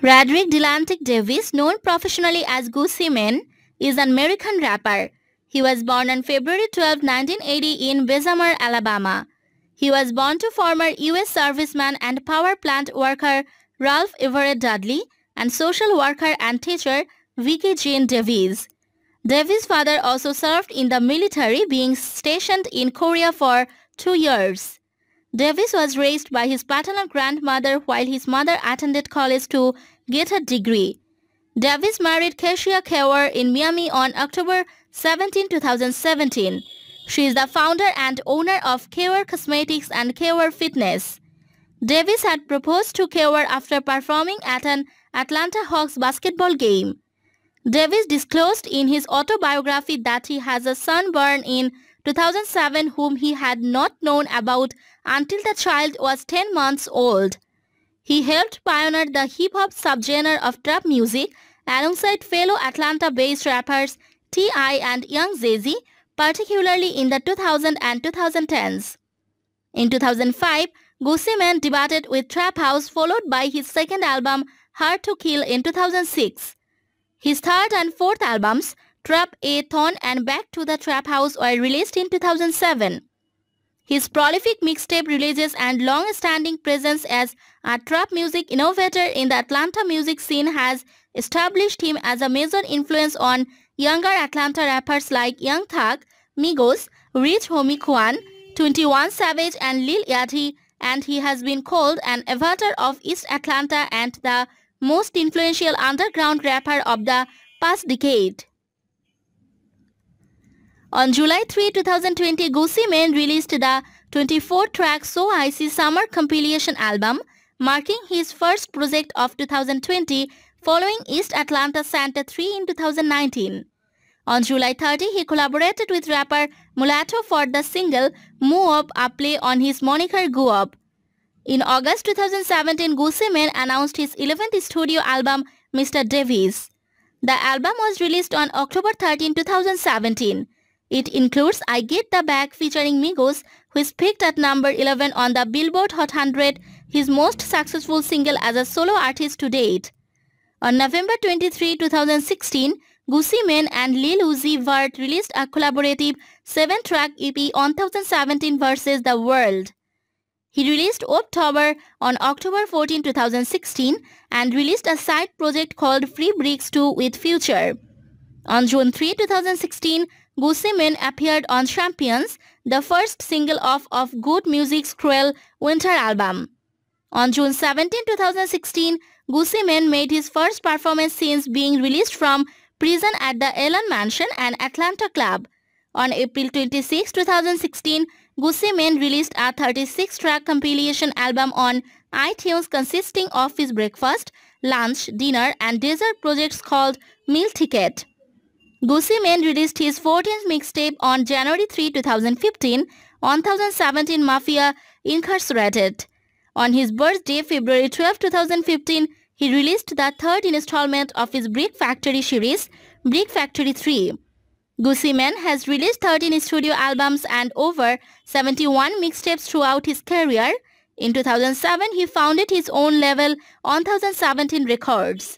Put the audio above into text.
Roderick Delantic Davis, known professionally as Gucci Man, is an American rapper. He was born on February 12, 1980 in Bessemer, Alabama. He was born to former U.S. serviceman and power plant worker Ralph Everett Dudley and social worker and teacher Vicky Jean Davis. Davis' father also served in the military being stationed in Korea for two years. Davis was raised by his paternal grandmother while his mother attended college to get a degree. Davis married Kesia Kewer in Miami on October 17, 2017. She is the founder and owner of Kewer Cosmetics and Kewer Fitness. Davis had proposed to Kewer after performing at an Atlanta Hawks basketball game. Davis disclosed in his autobiography that he has a son born in 2007 whom he had not known about until the child was 10 months old. He helped pioneer the hip-hop subgenre of trap music alongside fellow Atlanta-based rappers T.I. and Young Zazy, particularly in the 2000 and 2010s. In 2005, Gucci Man debuted with Trap House followed by his second album Hard to Kill in 2006. His third and fourth albums Trap-A-Thon and Back to the Trap House were released in 2007. His prolific mixtape releases and long-standing presence as a trap music innovator in the Atlanta music scene has established him as a major influence on younger Atlanta rappers like Young Thug, Migos, Rich Homie Kwan, 21 Savage and Lil Yachty and he has been called an avatar of East Atlanta and the most influential underground rapper of the past decade. On July 3, 2020, Gucci Mane released the 24-track So Icy Summer compilation album, marking his first project of 2020 following East Atlanta Santa 3 in 2019. On July 30, he collaborated with rapper Mulatto for the single Move Up, a play on his moniker Go In August 2017, Gucci Mane announced his 11th studio album, Mr. Davies. The album was released on October 13, 2017. It includes I Get the Bag featuring Migos, who is picked at number 11 on the Billboard Hot 100, his most successful single as a solo artist to date. On November 23, 2016, Gucci Mane and Lil Uzi Vert released a collaborative 7-track EP 1017 versus The World. He released October on October 14, 2016 and released a side project called Free Bricks 2 with Future. On June 3, 2016, Gucci appeared on Champions, the first single off of Good Music's Cruel Winter album. On June 17, 2016, Gucci made his first performance since being released from prison at the Ellen Mansion and Atlanta Club. On April 26, 2016, Gucci released a 36-track compilation album on iTunes consisting of his breakfast, lunch, dinner and dessert projects called Meal Ticket. Gucci Mane released his 14th mixtape on January 3, 2015, 1017 Mafia Incarcerated. On his birthday, February 12, 2015, he released the third installment of his Brick Factory series, Brick Factory 3. Gucci Mane has released 13 studio albums and over 71 mixtapes throughout his career. In 2007, he founded his own label 1017 Records.